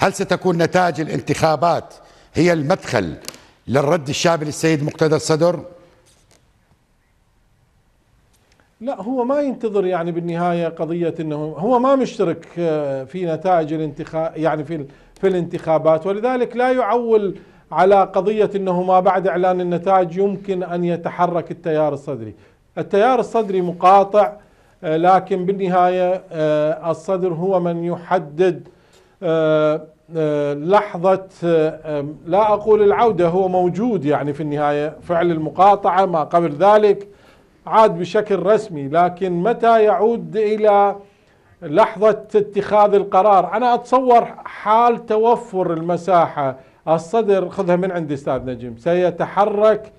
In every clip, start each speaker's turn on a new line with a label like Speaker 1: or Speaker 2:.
Speaker 1: هل ستكون نتائج الانتخابات هي المدخل للرد الشعبي للسيد مقتدى الصدر؟ لا هو ما ينتظر يعني بالنهايه قضيه انه هو ما مشترك آه، في نتائج الانتخاب يعني في في الانتخابات ولذلك لا يعول على قضيه انه ما بعد اعلان النتائج يمكن ان يتحرك التيار الصدري. التيار الصدري مقاطع آه، لكن بالنهايه آه، الصدر هو من يحدد لحظة لا أقول العودة هو موجود يعني في النهاية فعل المقاطعة ما قبل ذلك عاد بشكل رسمي لكن متى يعود إلى لحظة اتخاذ القرار أنا أتصور حال توفر المساحة الصدر خذها من عند أستاذ نجم سيتحرك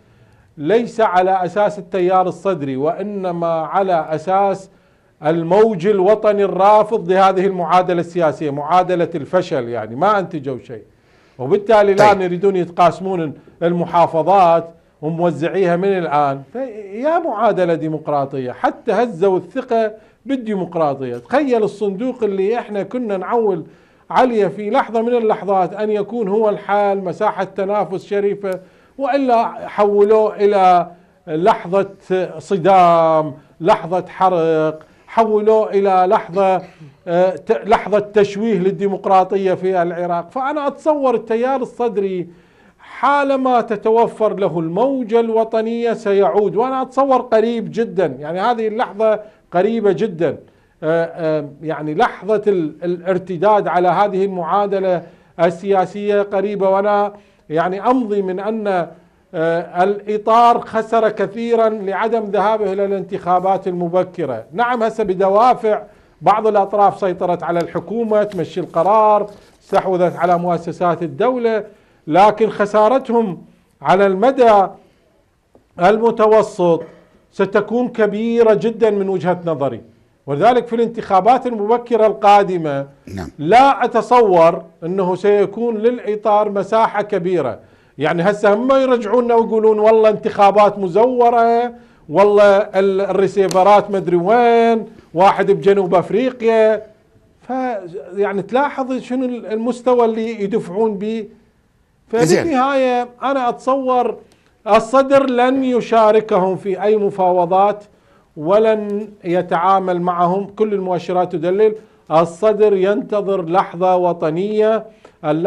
Speaker 1: ليس على أساس التيار الصدري وإنما على أساس الموج الوطني الرافض لهذه المعادلة السياسية معادلة الفشل يعني ما أنتجوا شيء وبالتالي الآن طيب. يريدون يتقاسمون المحافظات وموزعيها من الآن يا معادلة ديمقراطية حتى هزوا الثقة بالديمقراطية تخيل الصندوق اللي إحنا كنا نعول عليه في لحظة من اللحظات أن يكون هو الحال مساحة تنافس شريفة وإلا حولوه إلى لحظة صدام لحظة حرق حولوه إلى لحظة آه، لحظة تشويه للديمقراطية في العراق فأنا أتصور التيار الصدري حالما تتوفر له الموجة الوطنية سيعود وأنا أتصور قريب جدا يعني هذه اللحظة قريبة جدا آه، آه، يعني لحظة الارتداد على هذه المعادلة السياسية قريبة وأنا يعني أمضي من أن آه، الإطار خسر كثيرا لعدم ذهابه إلى الانتخابات المبكرة نعم هسه بدوافع بعض الأطراف سيطرت على الحكومة تمشي القرار استحوذت على مؤسسات الدولة لكن خسارتهم على المدى المتوسط ستكون كبيرة جدا من وجهة نظري ولذلك في الانتخابات المبكرة القادمة نعم. لا أتصور أنه سيكون للإطار مساحة كبيرة يعني هسه هم يرجعونا ويقولون والله انتخابات مزوره والله الريسيفرات مدري وين واحد بجنوب افريقيا ف يعني تلاحظ شنو المستوى اللي يدفعون به فبالنهايه انا اتصور الصدر لن يشاركهم في اي مفاوضات ولن يتعامل معهم كل المؤشرات تدلل الصدر ينتظر لحظة وطنية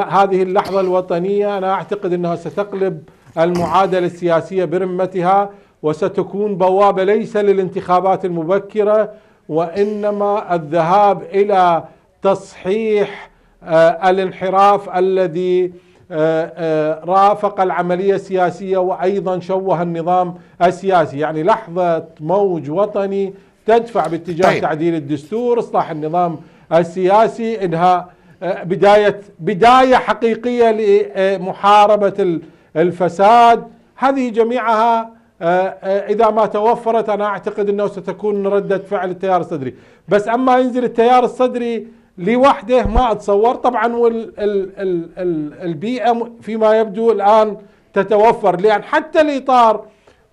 Speaker 1: هذه اللحظة الوطنية أنا أعتقد أنها ستقلب المعادلة السياسية برمتها وستكون بوابة ليس للانتخابات المبكرة وإنما الذهاب إلى تصحيح آه، الانحراف الذي آه، آه، رافق العملية السياسية وأيضا شوه النظام السياسي يعني لحظة موج وطني تدفع باتجاه طيب. تعديل الدستور إصلاح النظام السياسي انها آه، بدايه بدايه حقيقيه لمحاربه الفساد هذه جميعها آه، آه، اذا ما توفرت انا اعتقد انه ستكون رده فعل التيار الصدري، بس اما ينزل التيار الصدري لوحده ما اتصور، طبعا والبيئه فيما يبدو الان تتوفر لان حتى الاطار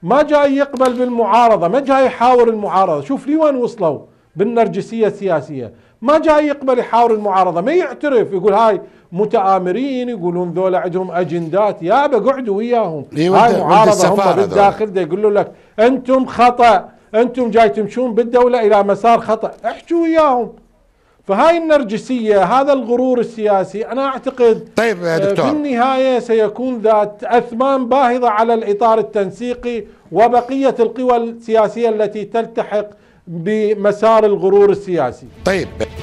Speaker 1: ما جاي يقبل بالمعارضه، ما جاي يحاور المعارضه، شوف لوين وصلوا بالنرجسيه السياسيه، ما جاي يقبل يحاور المعارضه ما يعترف يقول هاي متآمرين يقولون ذولا عندهم اجندات يا بقعدوا وياهم إيه، هاي معارضه هم بالداخل ده يقولوا لك انتم خطا انتم جاي تمشون بالدوله الى مسار خطا احجوا وياهم فهاي النرجسية هذا الغرور السياسي أنا أعتقد طيب يا آه، دكتور. في النهاية سيكون ذات أثمان باهظة على الإطار التنسيقي وبقية القوى السياسية التي تلتحق بمسار الغرور السياسي طيب